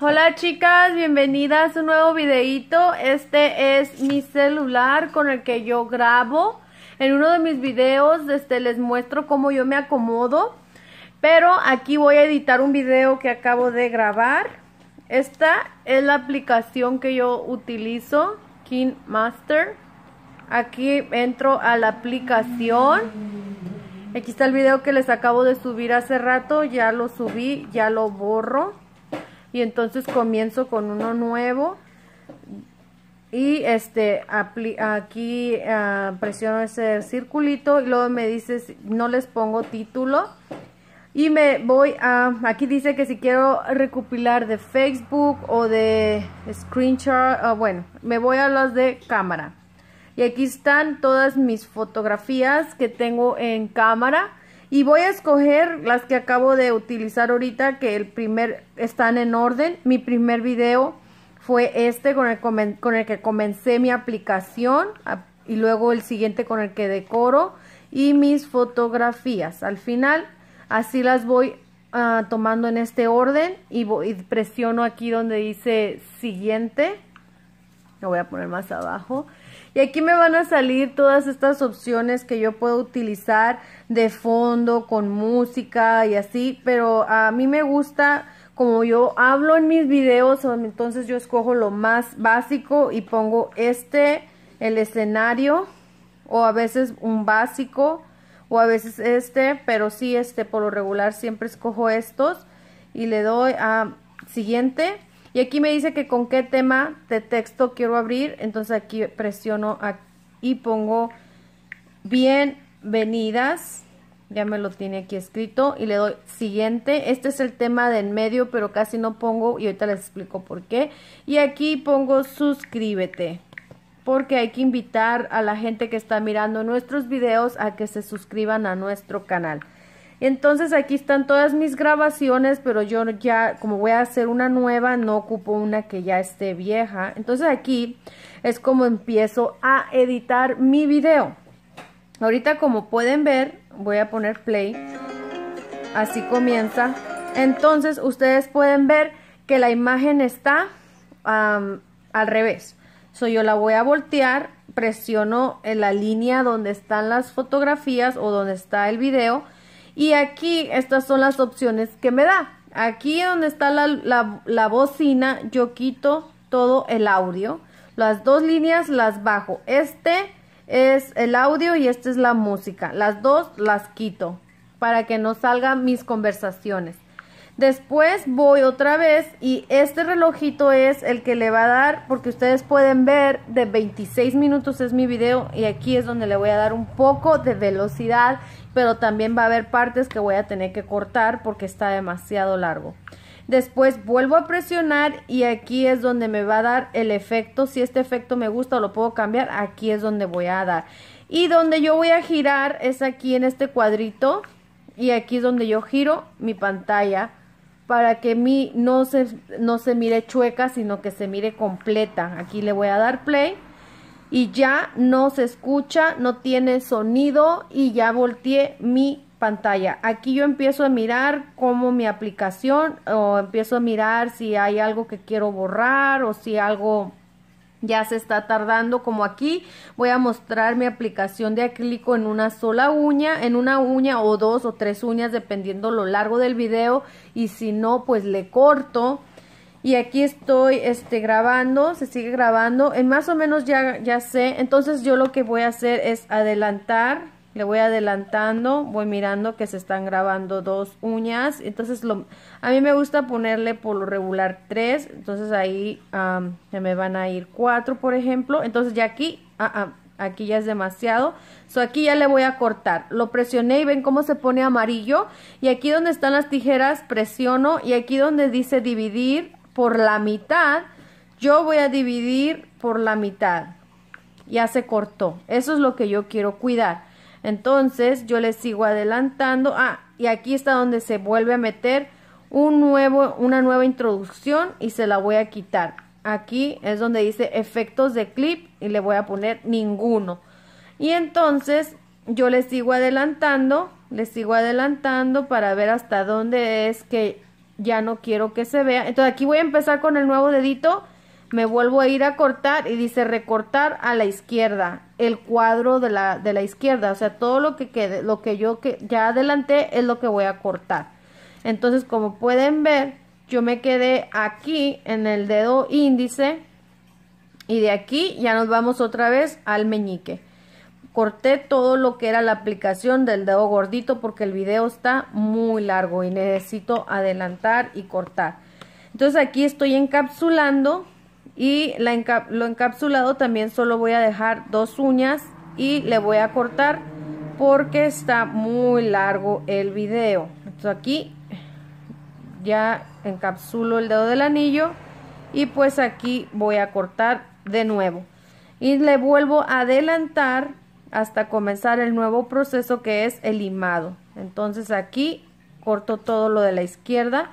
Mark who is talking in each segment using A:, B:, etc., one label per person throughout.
A: Hola chicas, bienvenidas a un nuevo videito. Este es mi celular con el que yo grabo. En uno de mis videos este, les muestro cómo yo me acomodo. Pero aquí voy a editar un video que acabo de grabar. Esta es la aplicación que yo utilizo, King Master. Aquí entro a la aplicación. Aquí está el video que les acabo de subir hace rato. Ya lo subí, ya lo borro y entonces comienzo con uno nuevo y este aquí ah, presiono ese circulito y luego me dices no les pongo título y me voy a aquí dice que si quiero recopilar de Facebook o de screenshot ah, bueno me voy a las de cámara y aquí están todas mis fotografías que tengo en cámara y voy a escoger las que acabo de utilizar ahorita, que el primer están en orden. Mi primer video fue este con el, con el que comencé mi aplicación y luego el siguiente con el que decoro y mis fotografías. Al final así las voy ah, tomando en este orden y presiono aquí donde dice siguiente. Lo voy a poner más abajo y aquí me van a salir todas estas opciones que yo puedo utilizar de fondo, con música y así, pero a mí me gusta como yo hablo en mis videos, entonces yo escojo lo más básico y pongo este, el escenario, o a veces un básico, o a veces este, pero sí, este por lo regular siempre escojo estos y le doy a siguiente y aquí me dice que con qué tema de texto quiero abrir. Entonces aquí presiono y pongo bienvenidas. Ya me lo tiene aquí escrito y le doy siguiente. Este es el tema de en medio, pero casi no pongo y ahorita les explico por qué. Y aquí pongo suscríbete porque hay que invitar a la gente que está mirando nuestros videos a que se suscriban a nuestro canal. Entonces aquí están todas mis grabaciones, pero yo ya, como voy a hacer una nueva, no ocupo una que ya esté vieja. Entonces aquí es como empiezo a editar mi video. Ahorita como pueden ver, voy a poner play. Así comienza. Entonces ustedes pueden ver que la imagen está al revés. So, yo la voy a voltear, presiono en la línea donde están las fotografías o donde está el video y aquí estas son las opciones que me da. Aquí donde está la, bocina, yo quito todo el audio. Las dos líneas las bajo. Este es el audio y esta es la música. Las dos las quito para que no salgan mis conversaciones. Después voy otra vez y este relojito es el que le va a dar, porque ustedes pueden ver, de 26 minutos es mi video y aquí es donde le voy a dar un poco de velocidad pero también va a haber partes que voy a tener que cortar porque está demasiado largo. Después vuelvo a presionar y aquí es donde me va a dar el efecto. Si este efecto me gusta o lo puedo cambiar, aquí es donde voy a dar. Y donde yo voy a girar es aquí en este cuadrito y aquí es donde yo giro mi pantalla para que mi no se, no se mire chueca, sino que se mire completa. Aquí le voy a dar play y ya no se escucha, no tiene sonido y ya volteé mi pantalla. Aquí yo empiezo a mirar cómo mi aplicación o empiezo a mirar si hay algo que quiero borrar o si algo ya se está tardando como aquí voy a mostrar mi aplicación de acrílico en una sola uña en una uña o dos o tres uñas dependiendo lo largo del video y si no pues le corto y aquí estoy este, grabando, se sigue grabando, en eh, más o menos ya, ya sé, entonces yo lo que voy a hacer es adelantar, le voy adelantando, voy mirando que se están grabando dos uñas, entonces a mí me gusta ponerle por lo regular tres, entonces ahí me van a ir cuatro por ejemplo, entonces ya aquí, ah, ah, aquí ya es demasiado, so aquí ya le voy a cortar, lo presioné y ven cómo se pone amarillo, y aquí donde están las tijeras presiono, y aquí donde dice dividir, por la mitad, yo voy a dividir por la mitad. Ya se cortó. Eso es lo que yo quiero cuidar. Entonces yo le sigo adelantando. Ah, y aquí está donde se vuelve a meter un nuevo, una nueva introducción y se la voy a quitar. Aquí es donde dice efectos de clip y le voy a poner ninguno. Y entonces yo le sigo adelantando, le sigo adelantando para ver hasta dónde es que ya no quiero que se vea. Entonces aquí voy a empezar con el nuevo dedito, me vuelvo a ir a cortar y dice recortar a la izquierda, el cuadro de la, izquierda, o sea, todo lo que quede, lo que yo que ya adelanté es lo que voy a cortar. Entonces, como pueden ver, yo me quedé aquí en el dedo índice y de aquí ya nos vamos otra vez al meñique corté todo lo que era la aplicación del dedo gordito porque el video está muy largo y necesito adelantar y cortar. Entonces aquí estoy encapsulando y la lo encapsulado también solo voy a dejar dos uñas y le voy a cortar porque está muy largo el video. Entonces aquí ya encapsulo el dedo del anillo y pues aquí voy a cortar de nuevo y le vuelvo a adelantar hasta comenzar el nuevo proceso que es el limado. Entonces aquí corto todo lo de la izquierda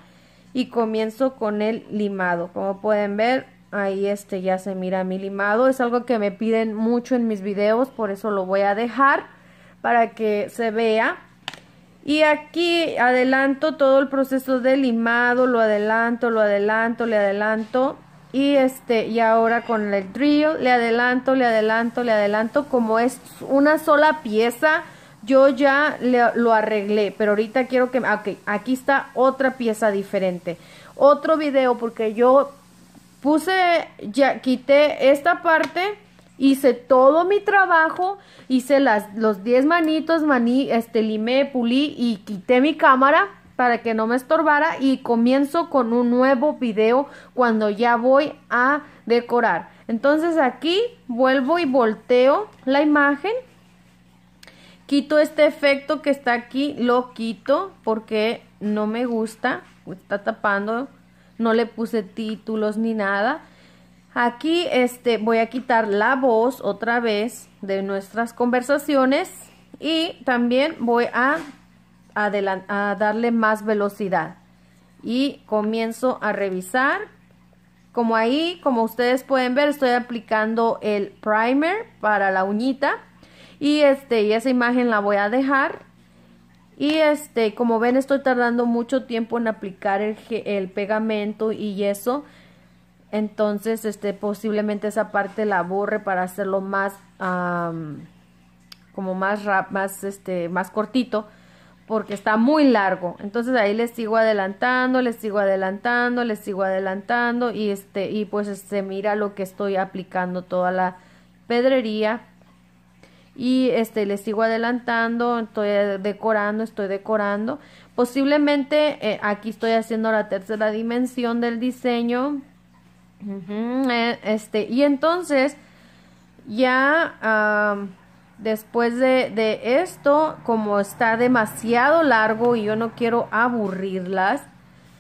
A: y comienzo con el limado. Como pueden ver, ahí este ya se mira mi limado. Es algo que me piden mucho en mis videos, por eso lo voy a dejar para que se vea. Y aquí adelanto todo el proceso de limado, lo adelanto, lo adelanto, le adelanto y este, y ahora con el drill, le adelanto, le adelanto, le adelanto. Como es una sola pieza, yo ya lo arreglé. Pero ahorita quiero que. Ok, aquí está otra pieza diferente. Otro video, porque yo puse, ya quité esta parte. Hice todo mi trabajo, hice las, los 10 manitos, maní, este, limé, pulí y quité mi cámara para que no me estorbara y comienzo con un nuevo video cuando ya voy a decorar. Entonces aquí vuelvo y volteo la imagen. Quito este efecto que está aquí, lo quito porque no me gusta, está tapando, no le puse títulos ni nada. Aquí este, voy a quitar la voz otra vez de nuestras conversaciones y también voy a a, darle más velocidad y comienzo a revisar. Como ahí, como ustedes pueden ver, estoy aplicando el primer para la uñita y este y esa imagen la voy a dejar. Y este, como ven, estoy tardando mucho tiempo en aplicar el, pegamento y eso. Entonces, este, posiblemente esa parte la borre para hacerlo más, como más, más, este, más cortito porque está muy largo. Entonces ahí les sigo adelantando, les sigo adelantando, les sigo adelantando y este y pues se este, mira lo que estoy aplicando toda la pedrería y este les sigo adelantando, estoy decorando, estoy decorando. Posiblemente eh, aquí estoy haciendo la tercera dimensión del diseño. Eh, este y entonces ya Después de, esto, como está demasiado largo y yo no quiero aburrirlas,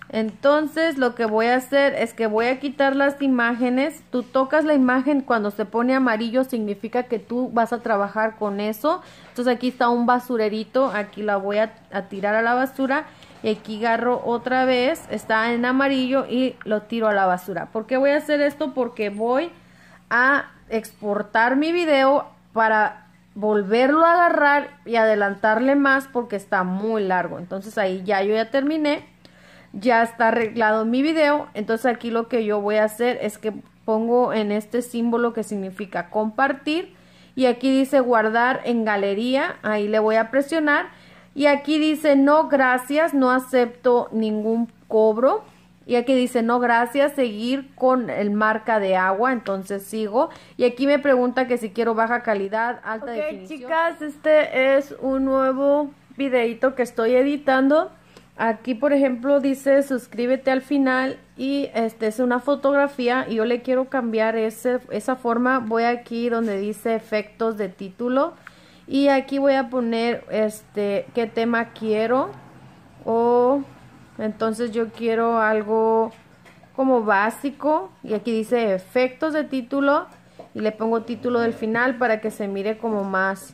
A: entonces lo que voy a hacer es que voy a quitar las imágenes. Tú tocas la imagen cuando se pone amarillo significa que tú vas a trabajar con eso. Entonces aquí está un basurerito, aquí la voy a, a tirar a la basura. Y aquí agarro otra vez, está en amarillo y lo tiro a la basura. ¿Por qué voy a hacer esto? Porque voy a exportar mi video para volverlo a agarrar y adelantarle más porque está muy largo. Entonces ahí ya yo ya terminé, ya está arreglado mi video. Entonces aquí lo que yo voy a hacer es que pongo en este símbolo que significa compartir y aquí dice guardar en galería, ahí le voy a presionar y aquí dice no gracias, no acepto ningún cobro y aquí dice, no, gracias, seguir con el marca de agua, entonces sigo. Y aquí me pregunta que si quiero baja calidad, alta okay, definición. chicas, este es un nuevo videito que estoy editando. Aquí, por ejemplo, dice suscríbete al final y este es una fotografía y yo le quiero cambiar ese, esa forma. Voy aquí donde dice efectos de título y aquí voy a poner este qué tema quiero o... Entonces yo quiero algo como básico y aquí dice efectos de título y le pongo título del final para que se mire como más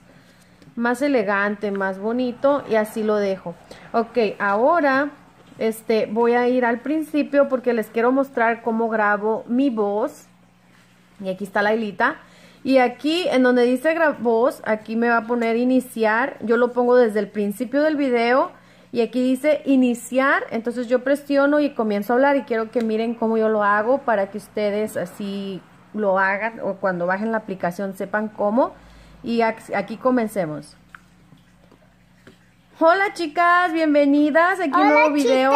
A: elegante, más bonito y así lo dejo. Ok, ahora este, voy a ir al principio porque les quiero mostrar cómo grabo mi voz. Y aquí está la hilita. Y aquí en donde dice voz, aquí me va a poner iniciar. Yo lo pongo desde el principio del video y aquí dice iniciar, entonces yo presiono y comienzo a hablar y quiero que miren cómo yo lo hago para que ustedes así lo hagan o cuando bajen la aplicación sepan cómo. Y aquí comencemos. Hola chicas, bienvenidas. Aquí un nuevo video.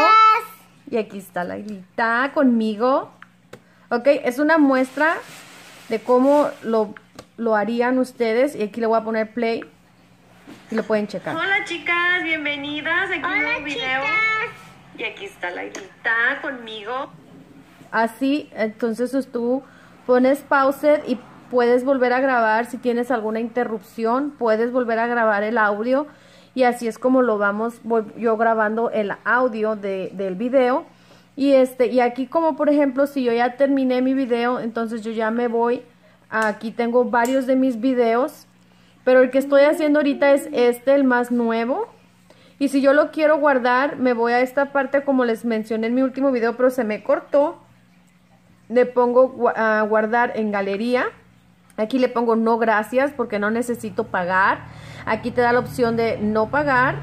A: Y aquí está la Lailita conmigo. Ok, es una muestra de cómo lo, lo harían ustedes. Y aquí le voy a poner play lo pueden checar. Hola chicas, bienvenidas. Aquí Hola, un video. Y aquí está la está conmigo. Así, entonces pues, tú pones pause y puedes volver a grabar. Si tienes alguna interrupción, puedes volver a grabar el audio. Y así es como lo vamos, yo grabando el audio del video. Y este, y aquí como por ejemplo, si yo ya terminé mi video, entonces yo ya me voy. Aquí tengo varios de mis videos pero el que estoy haciendo ahorita es este, el más nuevo. Y si yo lo quiero guardar, me voy a esta parte como les mencioné en mi último video, pero se me cortó. Le pongo a guardar en galería. Aquí le pongo no gracias porque no necesito pagar. Aquí te da la opción de no pagar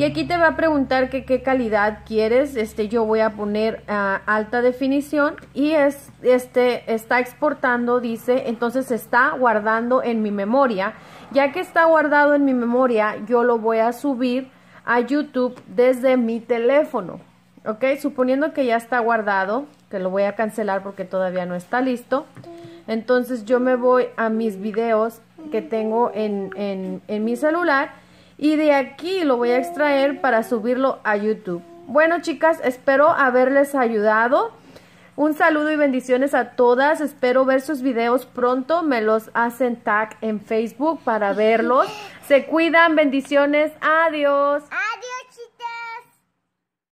A: y aquí te va a preguntar que qué calidad quieres. Este, yo voy a poner a ah, alta definición y es, este, está exportando, dice, entonces está guardando en mi memoria. Ya que está guardado en mi memoria, yo lo voy a subir a YouTube desde mi teléfono. ¿Ok? Suponiendo que ya está guardado, que lo voy a cancelar porque todavía no está listo. Entonces yo me voy a mis videos que tengo en, en, en mi celular y de aquí lo voy a extraer para subirlo a YouTube. Bueno chicas, espero haberles ayudado. Un saludo y bendiciones a todas. Espero ver sus videos pronto. Me los hacen tag en Facebook para verlos. Se cuidan. Bendiciones. Adiós. Adiós.